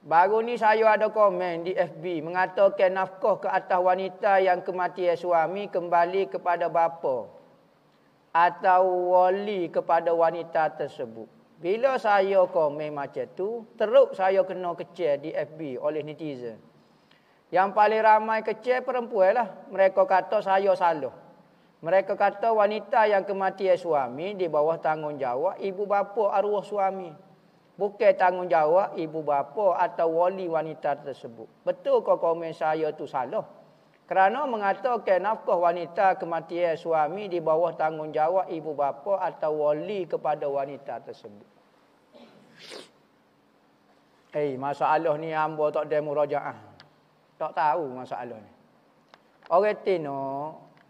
Baru ni saya ada komen di FB mengatakan nafkah ke atas wanita yang kematian suami kembali kepada bapa atau wali kepada wanita tersebut. Bila saya komen macam tu, teruk saya kena kecil di FB oleh netizen. Yang paling ramai kecil perempuan lah. Mereka kata saya salah. Mereka kata wanita yang kematian suami di bawah tanggungjawab ibu bapa arwah suami. Bukan tanggungjawab ibu bapa atau wali wanita tersebut. Betul kau komen saya tu salah. Kerana mengatakan nafkah wanita kematian suami di bawah tanggungjawab ibu bapa atau wali kepada wanita tersebut. Eh, hey, masalah ni hamba tak ada murajaah. Tak tahu masalah ni. Orang tino,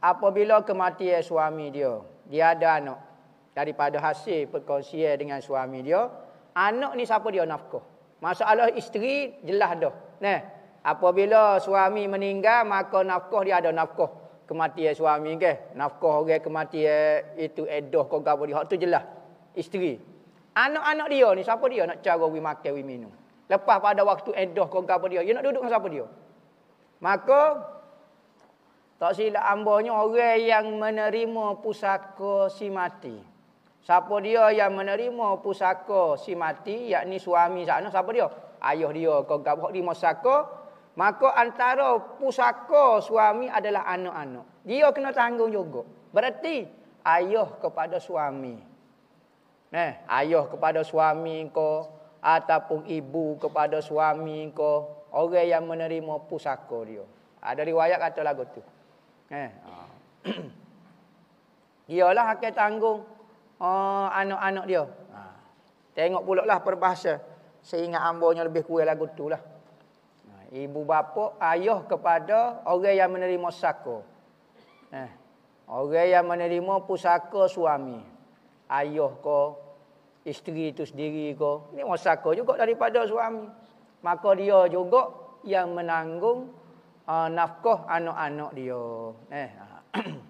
apabila kematian suami dia, dia ada anak daripada hasil perkongsian dengan suami dia, Anak ni siapa dia nafkah? Masalah isteri jelas dah. Nah, apabila suami meninggal maka nafkah dia ada nafkah kematian suami ke? Nafkah orang kematian itu edah kau gapo dia tu jelas. Isteri. Anak-anak dia ni siapa dia nak cara wi makan wi minum? Lepas pada waktu edah kau gapo dia, dia nak duduk dengan siapa dia? Maka tak silap ambahnya orang yang menerima pusaka si mati. Siapa dia yang menerima pusaka si mati, yakni suami sana, siapa dia? Ayah dia, kau gabuk di masaka. Maka antara pusaka suami adalah anak-anak. Dia kena tanggung juga. Berarti ayah kepada suami. Eh, ayah kepada suami kau. Ataupun ibu kepada suami kau. Orang yang menerima pusaka dia. Ada riwayat kata lagu tu. Eh, Dialah hakai tanggung. Oh anak-anak dia. Ha. Tengok pula lah perbahasa. Saya ingat ambonya lebih kurang lagu tu lah. Ha. Ibu bapa, ayah kepada orang yang menerima sako. Eh. Orang yang menerima pusaka suami. Ayah ko, isteri itu sendiri ko. Ini masako juga daripada suami. Maka dia juga yang menanggung uh, nafkah anak-anak dia. Eh. Ha.